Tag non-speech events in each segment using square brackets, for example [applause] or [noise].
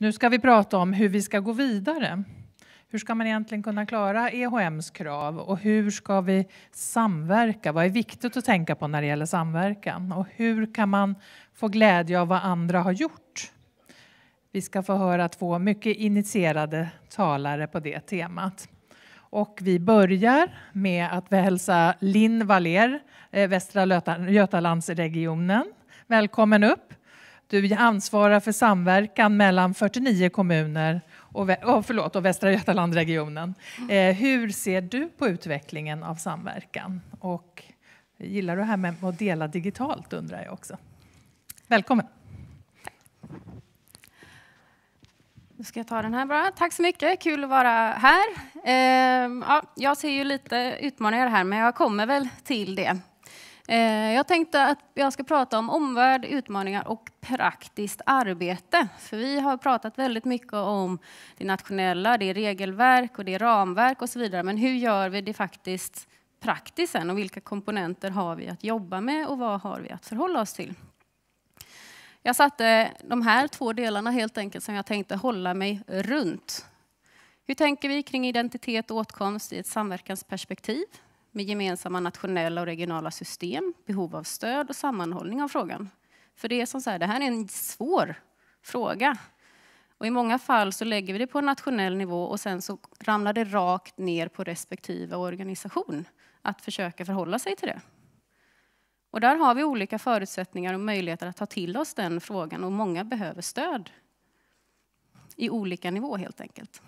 Nu ska vi prata om hur vi ska gå vidare. Hur ska man egentligen kunna klara EHMs krav och hur ska vi samverka? Vad är viktigt att tänka på när det gäller samverkan? Och hur kan man få glädje av vad andra har gjort? Vi ska få höra två mycket initierade talare på det temat. Och vi börjar med att hälsa Linn Valer, eh, Västra Götalandsregionen. Välkommen upp! Du ansvarar för samverkan mellan 49 kommuner och, oh, förlåt, och Västra Götalandregionen. Mm. Eh, hur ser du på utvecklingen av samverkan? Och gillar du det här med att dela digitalt undrar jag också. Välkommen! Nu ska jag ta den här bara. Tack så mycket, kul att vara här. Eh, ja, jag ser ju lite utmaningar här, men jag kommer väl till det. Eh, jag tänkte att jag ska prata om omvärld, utmaningar och praktiskt arbete. För vi har pratat väldigt mycket om det nationella, det regelverk och det ramverk och så vidare. Men hur gör vi det faktiskt praktiskt sen och vilka komponenter har vi att jobba med och vad har vi att förhålla oss till? Jag satte de här två delarna helt enkelt som jag tänkte hålla mig runt. Hur tänker vi kring identitet och åtkomst i ett samverkansperspektiv? med gemensamma nationella och regionala system, behov av stöd och sammanhållning av frågan. För det är som så här, det här är en svår fråga. Och I många fall så lägger vi det på en nationell nivå och sen så ramlar det rakt ner på respektive organisation att försöka förhålla sig till det. Och där har vi olika förutsättningar och möjligheter att ta till oss den frågan och många behöver stöd i olika nivå helt enkelt.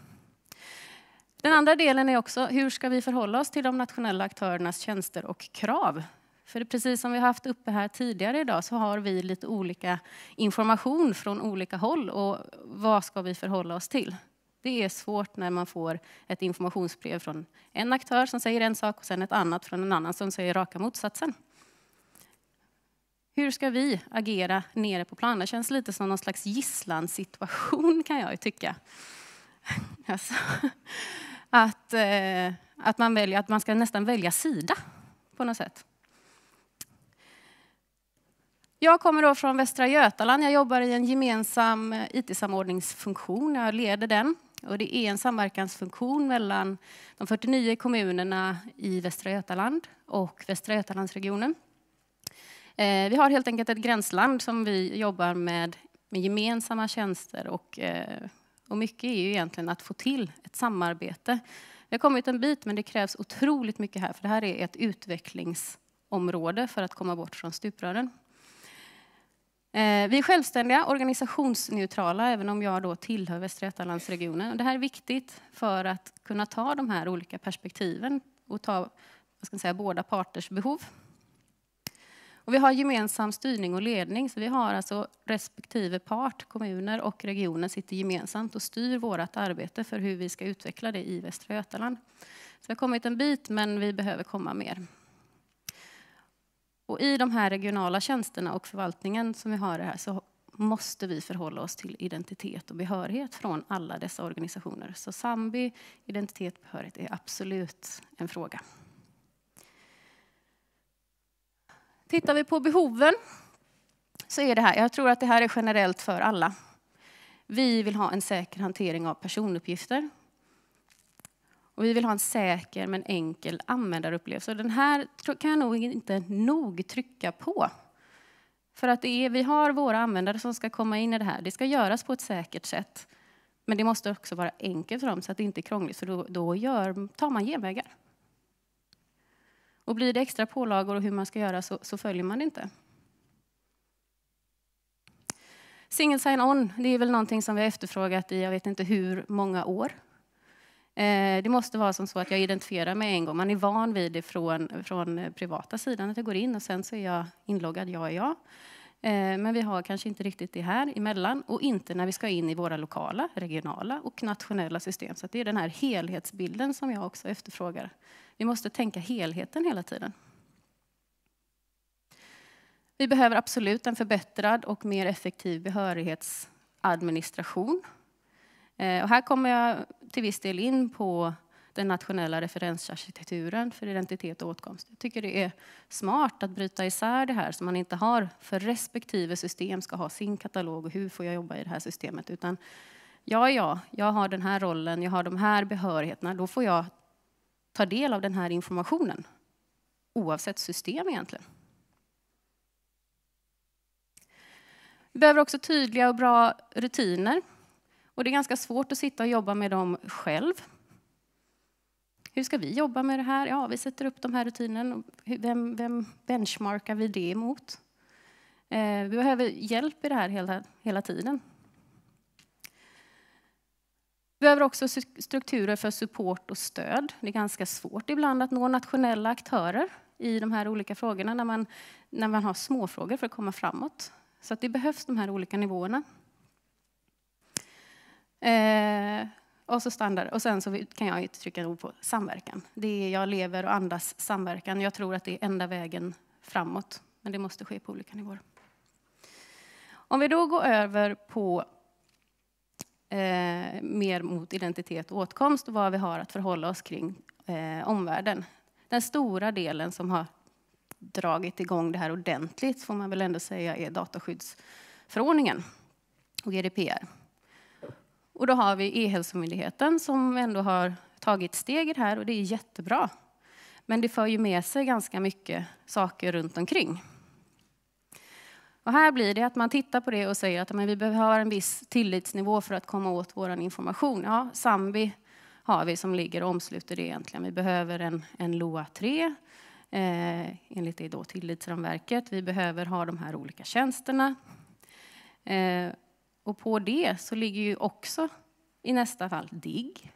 Den andra delen är också hur ska vi förhålla oss till de nationella aktörernas tjänster och krav? För precis som vi har haft uppe här tidigare idag så har vi lite olika information från olika håll och vad ska vi förhålla oss till? Det är svårt när man får ett informationsbrev från en aktör som säger en sak och sen ett annat från en annan som säger raka motsatsen. Hur ska vi agera nere på planen? Det känns lite som någon slags gisslansituation kan jag tycka. [laughs] Alltså att, eh, att, man väljer, att man ska nästan välja sida på något sätt. Jag kommer då från Västra Götaland. Jag jobbar i en gemensam eh, IT-samordningsfunktion. Jag leder den. Och det är en samverkansfunktion mellan de 49 kommunerna i Västra Götaland och Västra Götalandsregionen. Eh, vi har helt enkelt ett gränsland som vi jobbar med, med gemensamma tjänster och eh, och mycket är ju egentligen att få till ett samarbete. Vi har kommit en bit, men det krävs otroligt mycket här, för det här är ett utvecklingsområde för att komma bort från stuprören. Eh, vi är självständiga, organisationsneutrala, även om jag då tillhör Västra Götalandsregionen. Det här är viktigt för att kunna ta de här olika perspektiven och ta vad ska säga, båda parters behov. Och vi har gemensam styrning och ledning, så vi har alltså respektive part, kommuner och regioner sitter gemensamt och styr vårt arbete för hur vi ska utveckla det i Västra Götaland. Så vi har kommit en bit, men vi behöver komma mer. Och I de här regionala tjänsterna och förvaltningen som vi har här så måste vi förhålla oss till identitet och behörighet från alla dessa organisationer. Så Sambi, identitet och behörighet är absolut en fråga. Tittar vi på behoven så är det här, jag tror att det här är generellt för alla. Vi vill ha en säker hantering av personuppgifter. Och vi vill ha en säker men enkel användarupplevelse. Och den här kan jag nog inte nog trycka på. För att är, vi har våra användare som ska komma in i det här. Det ska göras på ett säkert sätt. Men det måste också vara enkelt för dem så att det inte är krångligt, för då, då gör, tar man genvägar. Och blir det extra pålagor och hur man ska göra så, så följer man det inte. Single sign-on, det är väl någonting som vi har efterfrågat i jag vet inte hur många år. Eh, det måste vara som så att jag identifierar mig en gång. Man är van vid det från, från privata sidan, att jag går in och sen så är jag inloggad, jag är jag. Eh, men vi har kanske inte riktigt det här emellan och inte när vi ska in i våra lokala, regionala och nationella system. Så det är den här helhetsbilden som jag också efterfrågar vi måste tänka helheten hela tiden. Vi behöver absolut en förbättrad och mer effektiv behörighetsadministration. Eh, och här kommer jag till viss del in på den nationella referensarkitekturen för identitet och åtkomst. Jag tycker det är smart att bryta isär det här så man inte har för respektive system ska ha sin katalog och hur får jag jobba i det här systemet utan ja, ja, jag har den här rollen, jag har de här behörigheterna, då får jag tar del av den här informationen, oavsett system egentligen. Vi behöver också tydliga och bra rutiner. Och det är ganska svårt att sitta och jobba med dem själv. Hur ska vi jobba med det här? Ja, vi sätter upp de här rutinerna. Vem, vem benchmarkar vi det emot? Eh, vi behöver hjälp i det här hela, hela tiden. Vi behöver också strukturer för support och stöd. Det är ganska svårt ibland att nå nationella aktörer i de här olika frågorna när man, när man har småfrågor för att komma framåt. Så att det behövs de här olika nivåerna. Eh, och så standard. Och sen så kan jag inte trycka ord på samverkan. Det är jag lever och andas samverkan. Jag tror att det är enda vägen framåt. Men det måste ske på olika nivåer. Om vi då går över på eh, mer mot identitet och åtkomst och vad vi har att förhålla oss kring eh, omvärlden. Den stora delen som har dragit igång det här ordentligt får man väl ändå säga är dataskyddsförordningen och GDPR. Och då har vi E-hälsomyndigheten som ändå har tagit steg här och det är jättebra. Men det för ju med sig ganska mycket saker runt omkring. Och här blir det att man tittar på det och säger att men vi behöver ha en viss tillitsnivå för att komma åt vår information. Ja, Sambi har vi som ligger och omsluter det egentligen. Vi behöver en, en LOA 3 eh, enligt det då tillitsramverket. Vi behöver ha de här olika tjänsterna. Eh, och på det så ligger ju också i nästa fall DIGG,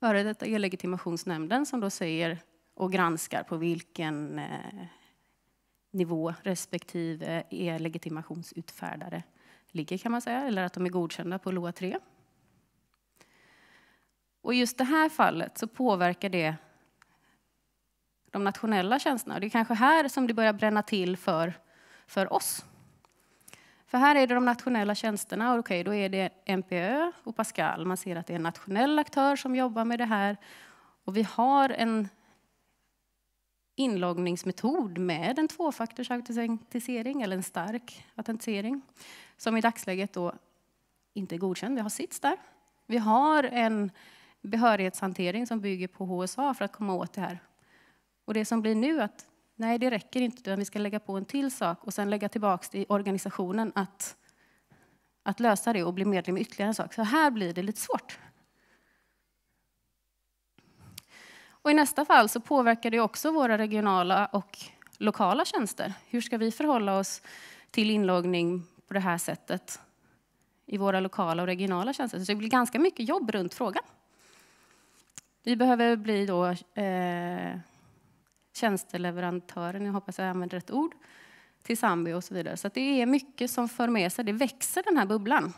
före detta e-legitimationsnämnden, som då säger och granskar på vilken eh, nivå respektive e legitimationsutfärdare ligger kan man säga, eller att de är godkända på LOA 3. Och just det här fallet så påverkar det de nationella tjänsterna. Det är kanske här som det börjar bränna till för, för oss. För här är det de nationella tjänsterna. Och okej då är det MPÖ och Pascal. Man ser att det är en nationell aktör som jobbar med det här. Och vi har en inloggningsmetod med en tvåfaktorsautentisering eller en stark autentisering som i dagsläget då inte är godkänd. Vi har SITS där. Vi har en behörighetshantering som bygger på HSA för att komma åt det här. Och det som blir nu att nej, det räcker inte, utan vi ska lägga på en till sak och sen lägga tillbaks till organisationen att, att lösa det och bli medlem i ytterligare en sak. Så här blir det lite svårt. Och I nästa fall så påverkar det också våra regionala och lokala tjänster. Hur ska vi förhålla oss till inloggning på det här sättet i våra lokala och regionala tjänster? Så det blir ganska mycket jobb runt frågan. Vi behöver bli då, eh, tjänsteleverantören, jag hoppas jag använder rätt ord, till Zambia och så vidare. Så det är mycket som för med sig, det växer den här bubblan.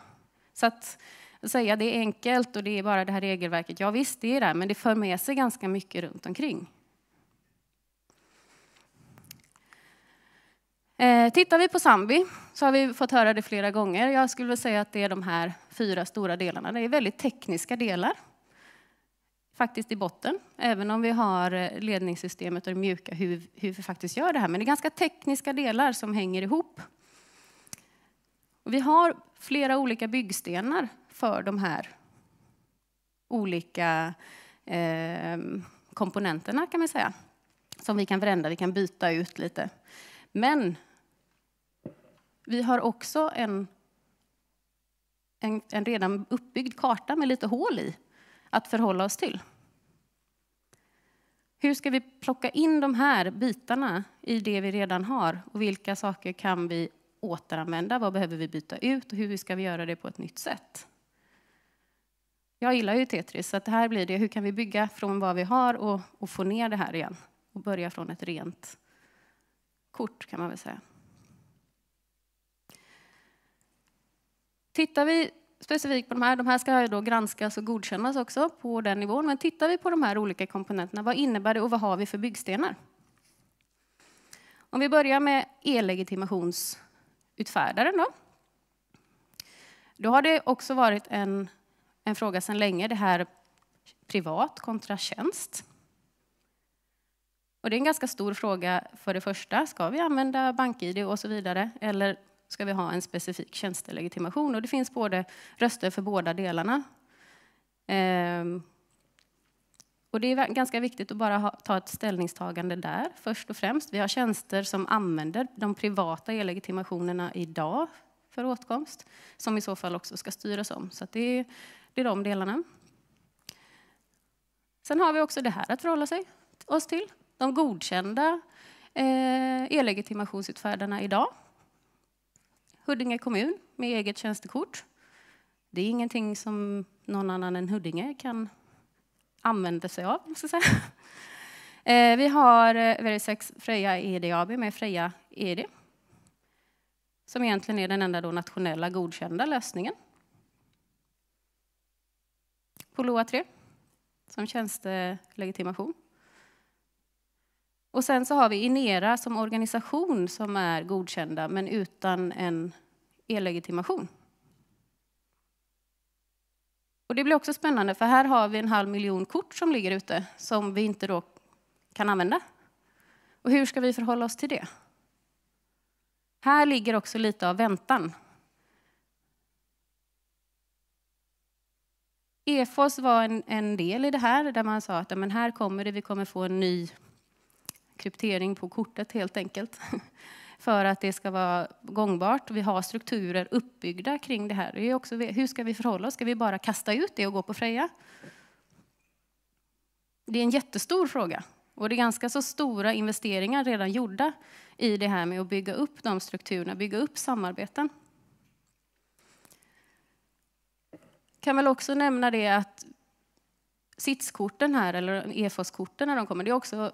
Så att säga det är enkelt och det är bara det här regelverket. Ja visst, det är det, men det för med sig ganska mycket runt omkring. Eh, tittar vi på Sambi så har vi fått höra det flera gånger. Jag skulle säga att det är de här fyra stora delarna. Det är väldigt tekniska delar faktiskt i botten, även om vi har eh, ledningssystemet och det mjuka, hur, hur vi faktiskt gör det här. Men det är ganska tekniska delar som hänger ihop. Och vi har flera olika byggstenar för de här olika eh, komponenterna kan man säga. Som vi kan förändra, vi kan byta ut lite. Men vi har också en, en, en redan uppbyggd karta med lite hål i att förhålla oss till. Hur ska vi plocka in de här bitarna i det vi redan har? Och vilka saker kan vi återanvända? Vad behöver vi byta ut? Och hur ska vi göra det på ett nytt sätt? Jag gillar ju Tetris, så att här blir det hur kan vi bygga från vad vi har och, och få ner det här igen och börja från ett rent kort kan man väl säga. Tittar vi specifikt på de här, de här ska ju då granskas och godkännas också på den nivån, men tittar vi på de här olika komponenterna, vad innebär det och vad har vi för byggstenar? Om vi börjar med e-legitimationsutfärdaren då. Då har det också varit en en fråga sedan länge, det här privat kontra tjänst. Och det är en ganska stor fråga för det första, ska vi använda bank-id och så vidare, eller ska vi ha en specifik tjänstelegitimation? Och det finns både röster för båda delarna. Ehm. Och det är ganska viktigt att bara ha, ta ett ställningstagande där först och främst. Vi har tjänster som använder de privata e-legitimationerna idag för åtkomst, som i så fall också ska styras om. Så det är det är de delarna. Sen har vi också det här att förhålla sig, oss till. De godkända eh, e-legitimationsutfärdarna idag. Huddinge kommun med eget tjänstekort. Det är ingenting som någon annan än Huddinge kan använda sig av. Måste säga. [laughs] Eh, vi har eh, Verisex Freja ED AB med Freja ED som egentligen är den enda nationella godkända lösningen på LOA 3 som tjänstelegitimation. Och sen så har vi Inera som organisation som är godkända men utan en e-legitimation. Och det blir också spännande för här har vi en halv miljon kort som ligger ute som vi inte då kan använda. Och hur ska vi förhålla oss till det? Här ligger också lite av väntan EFOS var en, en, del i det här, där man sa att men här kommer det, vi kommer få en ny kryptering på kortet helt enkelt [laughs] för att det ska vara gångbart. Vi har strukturer uppbyggda kring det här. Det är också, hur ska vi förhålla oss? Ska vi bara kasta ut det och gå på Freja? Det är en jättestor fråga och det är ganska så stora investeringar redan gjorda i det här med att bygga upp de strukturerna, bygga upp samarbeten. kan väl också nämna det att sitskorten här, eller EFAS-korten när de kommer, det är också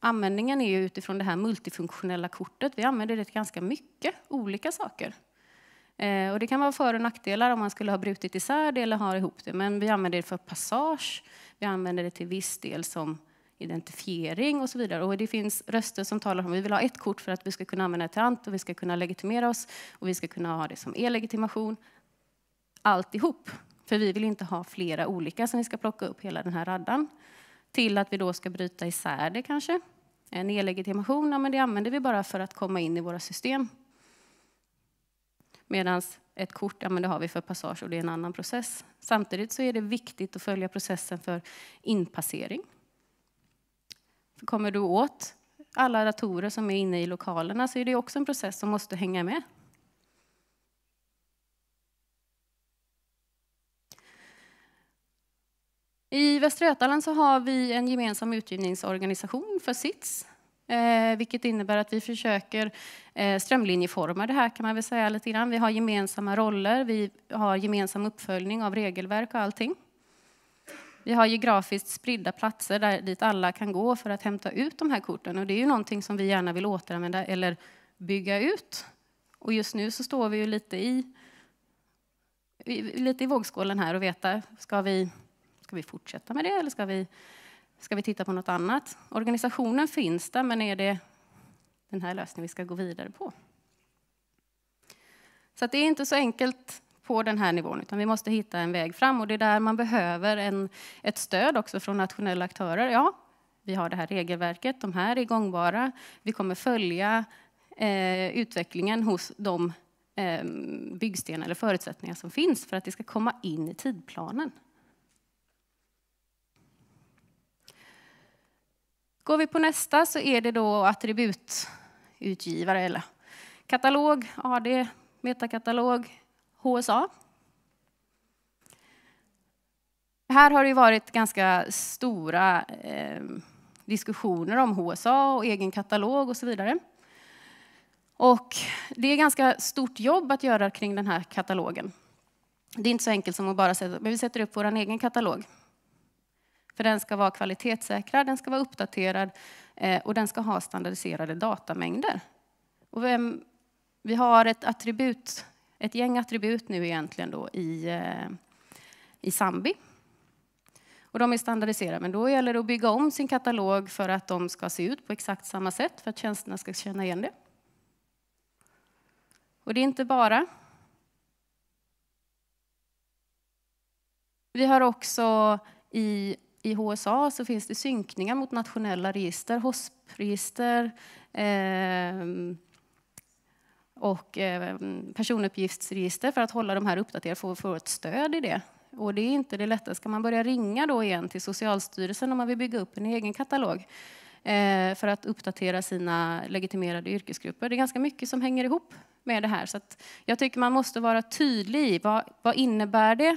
användningen är ju utifrån det här multifunktionella kortet. Vi använder det till ganska mycket olika saker. Eh, och det kan vara för och nackdelar om man skulle ha brutit isär det eller har ihop det. Men vi använder det för passage, vi använder det till viss del som identifiering och så vidare. Och det finns röster som talar om att vi vill ha ett kort för att vi ska kunna använda det till allt och vi ska kunna legitimera oss och vi ska kunna ha det som e-legitimation. Alltihop. För vi vill inte ha flera olika, som vi ska plocka upp hela den här raddan. Till att vi då ska bryta isär det kanske. En e-legitimation, men det använder vi bara för att komma in i våra system. Medan ett kort, ja, men det har vi för passage och det är en annan process. Samtidigt så är det viktigt att följa processen för inpassering. För kommer du åt alla datorer som är inne i lokalerna så är det också en process som måste hänga med. I Västra Götaland så har vi en gemensam utgivningsorganisation för SITS, eh, vilket innebär att vi försöker eh, strömlinjeforma det här kan man väl säga lite grann. Vi har gemensamma roller, vi har gemensam uppföljning av regelverk och allting. Vi har geografiskt spridda platser där, dit alla kan gå för att hämta ut de här korten och det är ju någonting som vi gärna vill återanvända eller bygga ut. Och just nu så står vi ju lite i, lite i vågskålen här och veta, ska vi Ska vi fortsätta med det eller ska vi, ska vi titta på något annat? Organisationen finns där, men är det den här lösningen vi ska gå vidare på? Så det är inte så enkelt på den här nivån, utan vi måste hitta en väg fram. Och det är där man behöver en, ett stöd också från nationella aktörer. Ja, vi har det här regelverket, de här är gångbara. Vi kommer följa eh, utvecklingen hos de eh, byggstenar eller förutsättningar som finns för att det ska komma in i tidplanen. Går vi på nästa så är det då attribututgivare eller katalog, AD, metakatalog, HSA. Här har det varit ganska stora eh, diskussioner om HSA och egen katalog och så vidare. Och det är ganska stort jobb att göra kring den här katalogen. Det är inte så enkelt som att bara sätta, men vi sätter upp vår egen katalog. För den ska vara kvalitetssäkrad, den ska vara uppdaterad eh, och den ska ha standardiserade datamängder. Och vi har ett attribut, ett gäng attribut nu egentligen då i, eh, i Sambi. Och de är standardiserade, men då gäller det att bygga om sin katalog för att de ska se ut på exakt samma sätt, för att tjänsterna ska känna igen det. Och det är inte bara vi har också i i HSA så finns det synkningar mot nationella register, HOSP-register eh, och eh, personuppgiftsregister för att hålla de här uppdaterade, få, få ett stöd i det. Och det är inte det lätta. Ska man börja ringa då igen till Socialstyrelsen om man vill bygga upp en egen katalog eh, för att uppdatera sina legitimerade yrkesgrupper? Det är ganska mycket som hänger ihop med det här. Så jag tycker man måste vara tydlig. i Vad, vad innebär det?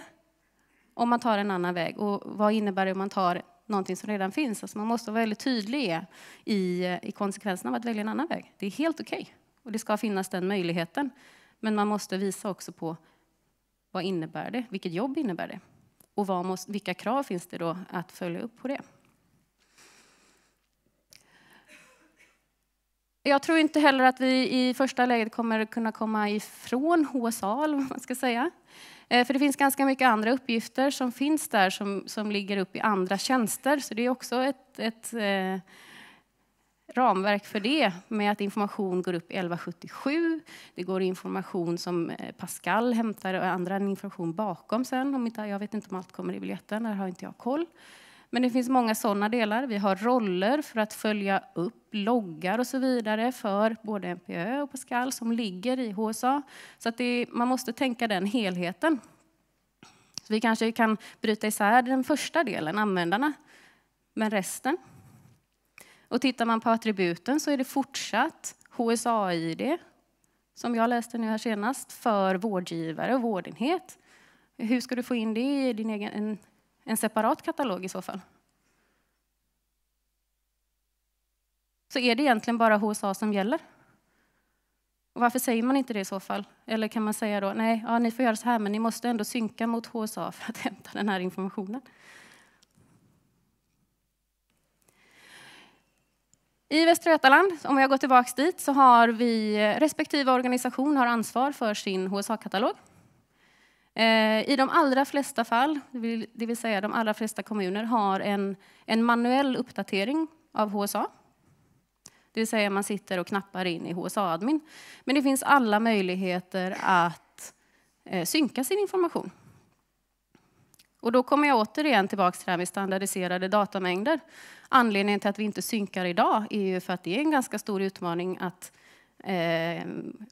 om man tar en annan väg? Och vad innebär det om man tar någonting som redan finns? Alltså man måste vara väldigt tydlig i, i konsekvenserna av att välja en annan väg. Det är helt okej. Okay. Och det ska finnas den möjligheten. Men man måste visa också på vad innebär det? Vilket jobb innebär det? Och vad måste, vilka krav finns det då att följa upp på det? Jag tror inte heller att vi i första läget kommer kunna komma ifrån HSA, eller vad man ska säga. Eh, för det finns ganska mycket andra uppgifter som finns där som, som ligger upp i andra tjänster. Så det är också ett, ett eh, ramverk för det med att information går upp 1177. Det går information som eh, Pascal hämtar och andra information bakom sen. Om inte, jag vet inte om allt kommer i biljetten, där har inte jag koll. Men det finns många sådana delar. Vi har roller för att följa upp loggar och så vidare för både MPÖ och Pascal som ligger i HSA. Så att är, man måste tänka den helheten. Så vi kanske kan bryta isär den första delen, användarna, men resten. Och tittar man på attributen så är det fortsatt HSA-id, som jag läste nu här senast, för vårdgivare och vårdenhet. Hur ska du få in det i din egen en separat katalog i så fall. Så är det egentligen bara HSA som gäller? varför säger man inte det i så fall? Eller kan man säga då, nej, ja, ni får göra så här, men ni måste ändå synka mot HSA [laughs] för att hämta den här informationen? I Västra Götaland, om jag går tillbaka dit, så har vi respektive organisation har ansvar för sin HSA-katalog. Eh, I de allra flesta fall, det vill säga de allra flesta kommuner, har en, en manuell uppdatering av HSA. Det vill säga man sitter och knappar in i HSA-admin. Men det finns alla möjligheter att eh, synka sin information. Och då kommer jag återigen tillbaka till det här med standardiserade datamängder. Anledningen till att vi inte synkar idag är ju för att det är en ganska stor utmaning att eh,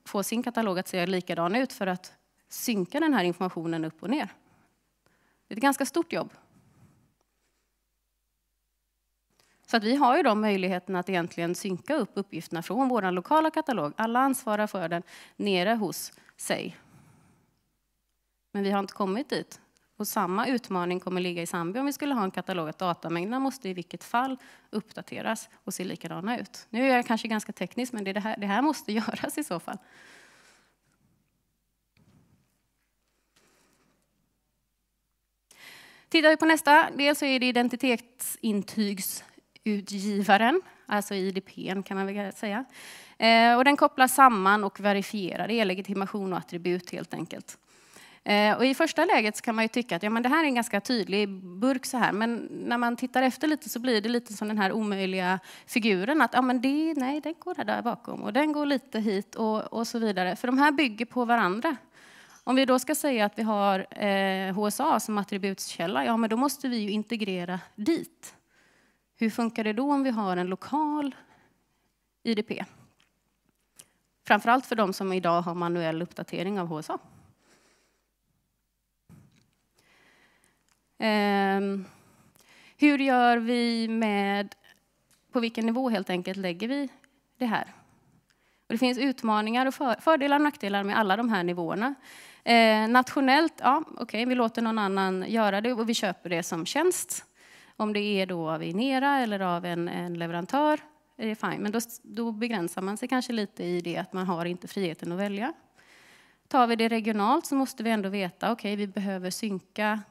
få sin katalog att se likadan ut för att synka den här informationen upp och ner. Det är ett ganska stort jobb. Så att vi har ju då möjligheten att egentligen synka upp uppgifterna från vår lokala katalog. Alla ansvarar för den nere hos sig. Men vi har inte kommit dit. Och samma utmaning kommer ligga i Zambia om vi skulle ha en katalog att datamängderna måste i vilket fall uppdateras och se likadana ut. Nu är jag kanske ganska teknisk, men det, här, det här måste [laughs] göras i så fall. Tittar vi på nästa del så är det identitetsintygsutgivaren, alltså IDP kan man väl säga. Eh, och den kopplar samman och verifierar e-legitimation och attribut helt enkelt. Eh, och I första läget kan man ju tycka att ja, men det här är en ganska tydlig burk så här, men när man tittar efter lite så blir det lite som den här omöjliga figuren att ja, men det, nej, den går där bakom och den går lite hit och, och så vidare. För de här bygger på varandra. Om vi då ska säga att vi har eh, HSA som attributskälla, ja men då måste vi ju integrera dit. Hur funkar det då om vi har en lokal IDP? Framförallt för de som idag har manuell uppdatering av HSA. Ehm, hur gör vi med, på vilken nivå helt enkelt lägger vi det här? Och det finns utmaningar och för, fördelar och nackdelar med alla de här nivåerna. Eh, nationellt, ja okej, okay, vi låter någon annan göra det och vi köper det som tjänst. Om det är då av Inera eller av en, en leverantör är det fine. Men då, då, begränsar man sig kanske lite i det att man har inte friheten att välja. Tar vi det regionalt så måste vi ändå veta, okej, okay, vi behöver synka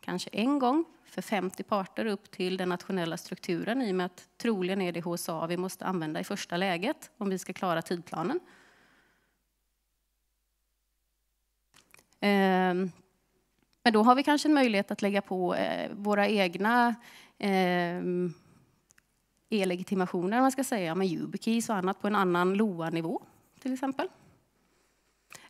kanske en gång för 50 parter upp till den nationella strukturen i och med att troligen är det HSA vi måste använda i första läget om vi ska klara tidplanen. Ehm, men då har vi kanske en möjlighet att lägga på eh, våra egna ehm, e-legitimationer, man ska säga, med YubiKeys och annat på en annan LOA-nivå till exempel.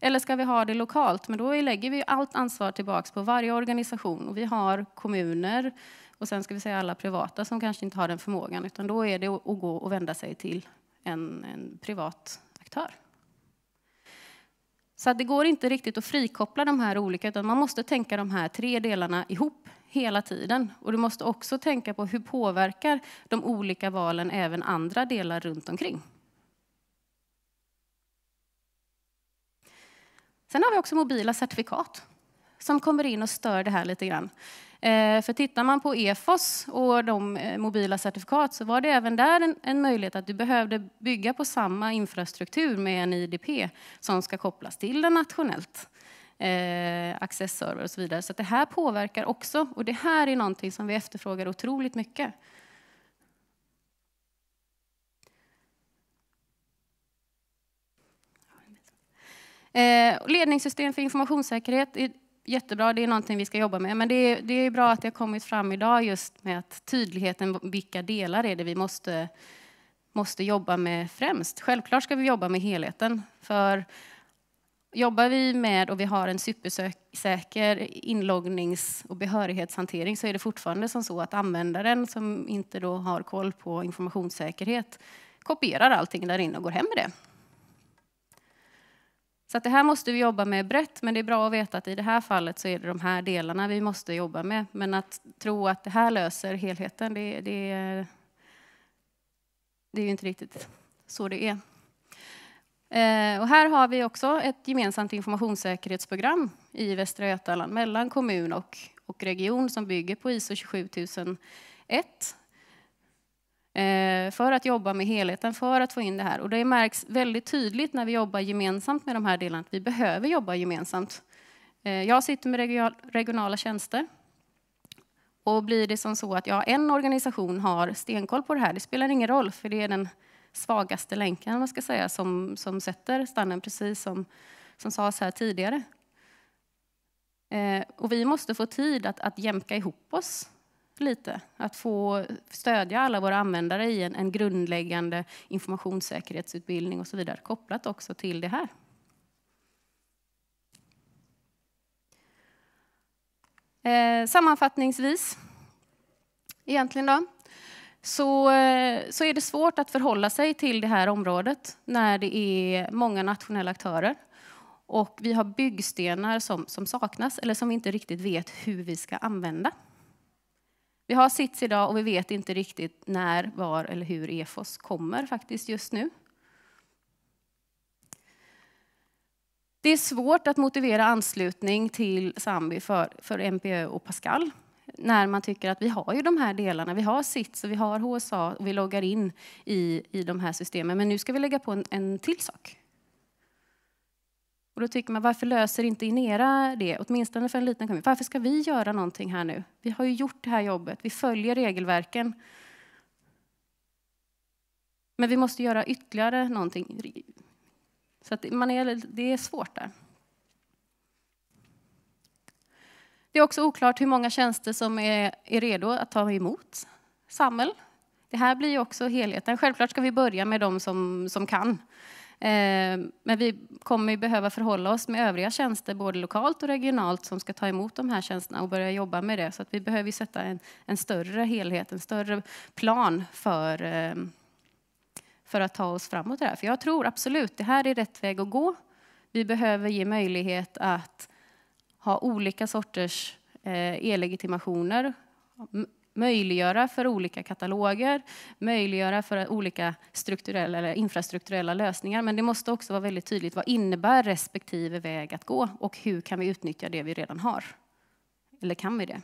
Eller ska vi ha det lokalt? Men då lägger vi allt ansvar tillbaka på varje organisation och vi har kommuner och sen ska vi säga alla privata som kanske inte har den förmågan utan då är det att gå och vända sig till en, en privat aktör. Så det går inte riktigt att frikoppla de här olika, utan man måste tänka de här tre delarna ihop hela tiden. Och du måste också tänka på hur påverkar de olika valen även andra delar runt omkring. Sen har vi också mobila certifikat som kommer in och stör det här lite grann. Eh, för tittar man på EFOS och de eh, mobila certifikat så var det även där en, en möjlighet att du behövde bygga på samma infrastruktur med en IDP som ska kopplas till den nationellt. Eh, accessserver och så vidare. Så det här påverkar också och det här är någonting som vi efterfrågar otroligt mycket. Eh, ledningssystem för informationssäkerhet jättebra, det är någonting vi ska jobba med. Men det är, det är bra att det har kommit fram idag just med att tydligheten, vilka delar är det vi måste, måste jobba med främst? Självklart ska vi jobba med helheten. För jobbar vi med och vi har en supersäker inloggnings och behörighetshantering så är det fortfarande som så att användaren som inte då har koll på informationssäkerhet kopierar allting där inne och går hem med det. Så att det här måste vi jobba med brett, men det är bra att veta att i det här fallet så är det de här delarna vi måste jobba med. Men att tro att det här löser helheten, det, det, det är ju inte riktigt så det är. Eh, och här har vi också ett gemensamt informationssäkerhetsprogram i Västra Götaland mellan kommun och, och region som bygger på ISO 27001 Eh, för att jobba med helheten, för att få in det här. Och det märks väldigt tydligt när vi jobbar gemensamt med de här delarna, att vi behöver jobba gemensamt. Eh, jag sitter med regionala tjänster. Och blir det som så att ja, en organisation har stenkoll på det här, det spelar ingen roll, för det är den svagaste länken man ska säga, som, som sätter standarden, precis som, som sades här tidigare. Eh, och vi måste få tid att, att jämka ihop oss lite. Att få stödja alla våra användare i en, en grundläggande informationssäkerhetsutbildning och så vidare, kopplat också till det här. Eh, sammanfattningsvis, egentligen då, så, eh, så är det svårt att förhålla sig till det här området när det är många nationella aktörer och vi har byggstenar som, som saknas eller som vi inte riktigt vet hur vi ska använda. Vi har sits idag och vi vet inte riktigt när, var eller hur EFOS kommer faktiskt just nu. Det är svårt att motivera anslutning till Sambi för, för MPÖ och Pascal när man tycker att vi har ju de här delarna. Vi har SITS och vi har HSA och vi loggar in i, i de här systemen. Men nu ska vi lägga på en, en till sak. Och då tycker man, varför löser inte Inera det? Åtminstone för en liten kommun. Varför ska vi göra någonting här nu? Vi har ju gjort det här jobbet, vi följer regelverken. Men vi måste göra ytterligare någonting. Så att man är, det är svårt där. Det är också oklart hur många tjänster som är, är redo att ta emot Samhäll. Det här blir också helheten. Självklart ska vi börja med de som, som kan. Ehm, men vi kommer ju behöva förhålla oss med övriga tjänster både lokalt och regionalt som ska ta emot de här tjänsterna och börja jobba med det. Så att vi behöver sätta en, en större helhet, en större plan för, ehm, för att ta oss framåt här. För jag tror absolut det här är rätt väg att gå. Vi behöver ge möjlighet att ha olika sorters e-legitimationer eh, möjliggöra för olika kataloger, möjliggöra för olika strukturella eller infrastrukturella lösningar. Men det måste också vara väldigt tydligt vad innebär respektive väg att gå och hur kan vi utnyttja det vi redan har? Eller kan vi det?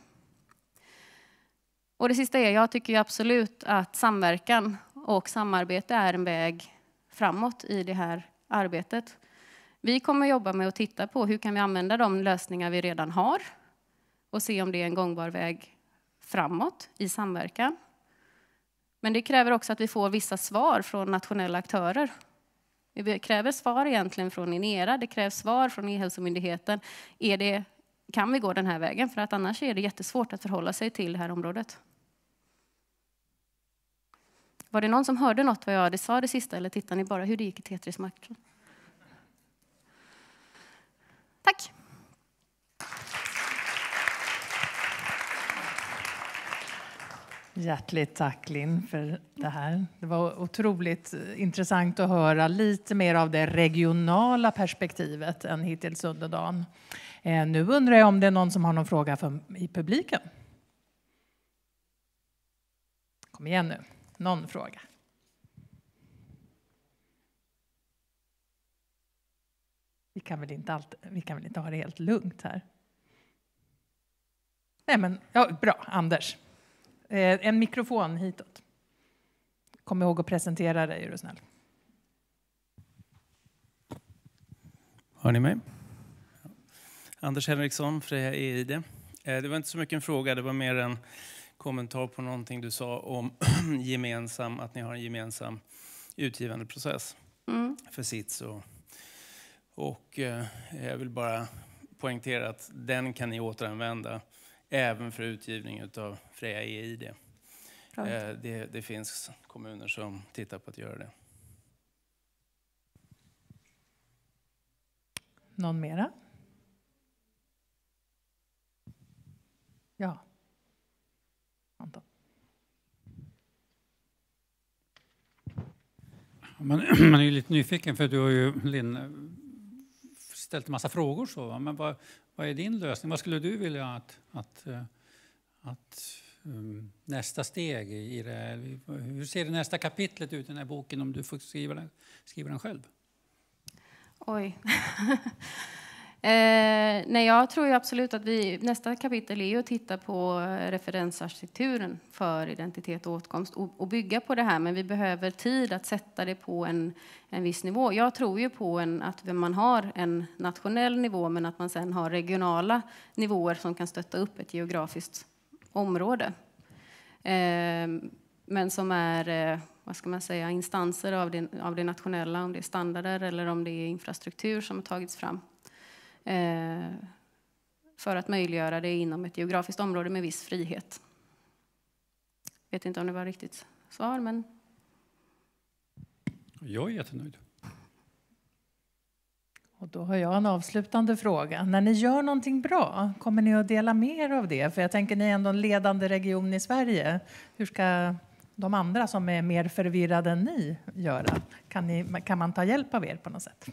Och det sista är, jag tycker absolut att samverkan och samarbete är en väg framåt i det här arbetet. Vi kommer jobba med att titta på hur kan vi använda de lösningar vi redan har och se om det är en gångbar väg framåt i samverkan. Men det kräver också att vi får vissa svar från nationella aktörer. Vi kräver svar egentligen från Inera, det krävs svar från E-hälsomyndigheten. Är det, kan vi gå den här vägen? För att annars är det jättesvårt att förhålla sig till det här området. Var det någon som hörde något vad jag hade sa det sista eller tittar ni bara hur det gick i Tetris-matchen? Tack! Hjärtligt tack Linn för det här. Det var otroligt eh, intressant att höra lite mer av det regionala perspektivet än hittills under dagen. Eh, nu undrar jag om det är någon som har någon fråga för, i publiken? Kom igen nu, någon fråga. Vi kan väl inte, alltid, vi kan väl inte ha det helt lugnt här? Nej, men ja, bra, Anders. Eh, en mikrofon hitåt. Kom ihåg att presentera dig, är du snäll. Hör ni mig? Anders Henriksson, Freja EID. Eh, det var inte så mycket en fråga, det var mer en kommentar på någonting du sa om [clears throat] gemensam, att ni har en gemensam utgivandeprocess mm. för SITS. Och, och eh, jag vill bara poängtera att den kan ni återanvända även för utgivning av Freja EID. Eh, det, det finns kommuner som tittar på att göra det. Någon mera? Ja. Anton. Man, [clears throat] man är lite nyfiken, för du har ju, Linn, ställt en massa frågor. Så, Men vad, vad är din lösning? Vad skulle du vilja att, att, eh, att um, nästa steg i det här, Hur ser det nästa kapitlet ut i den här boken om du får skriva den, skriva den själv? Oj. [laughs] Eh, nej, jag tror absolut att vi, nästa kapitel är att titta på referensarkitekturen för identitet och åtkomst och, och, bygga på det här, men vi behöver tid att sätta det på en, en viss nivå. Jag tror ju på en, att man har en nationell nivå, men att man sen har regionala nivåer som kan stötta upp ett geografiskt område. Eh, men som är eh, vad ska man säga, instanser av det, av det nationella, om det är standarder eller om det är infrastruktur som har tagits fram. Eh, för att möjliggöra det inom ett geografiskt område med viss frihet. Jag vet inte om det var riktigt svar, men... Jag är jättenöjd. Och då har jag en avslutande fråga. När ni gör någonting bra, kommer ni att dela mer av det? För jag tänker, ni är ändå en ledande region i Sverige. Hur ska de andra som är mer förvirrade än ni göra? Kan, ni, kan man ta hjälp av er på något sätt?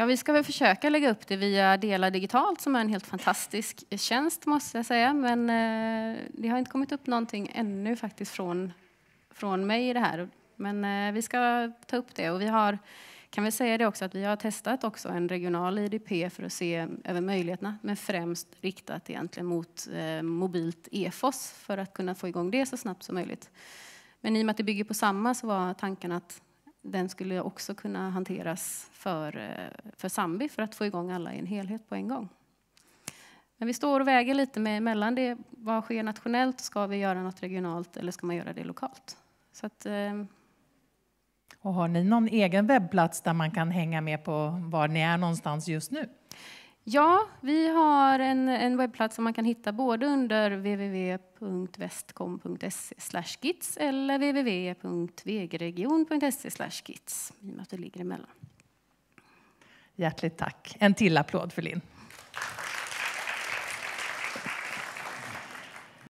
Ja, vi ska väl försöka lägga upp det via Dela digitalt som är en helt fantastisk tjänst måste jag säga. Men eh, det har inte kommit upp någonting ännu faktiskt från, från mig i det här. Men eh, vi ska ta upp det och vi har kan vi säga det också att vi har testat också en regional IDP för att se över möjligheterna, men främst riktat egentligen mot eh, mobilt EFOS för att kunna få igång det så snabbt som möjligt. Men i och med att det bygger på samma så var tanken att den skulle också kunna hanteras för, eh, för Sambi för att få igång alla i en helhet på en gång. Men vi står och väger lite med, mellan det. Vad sker nationellt? Ska vi göra något regionalt eller ska man göra det lokalt? Så att, eh, och har ni någon egen webbplats där man kan hänga med på var ni är någonstans just nu? Ja, vi har en, en webbplats som man kan hitta både under www.vestcom.se gits eller www.vgregion.se gits, i och med att det ligger emellan. Hjärtligt tack. En till applåd för Linn.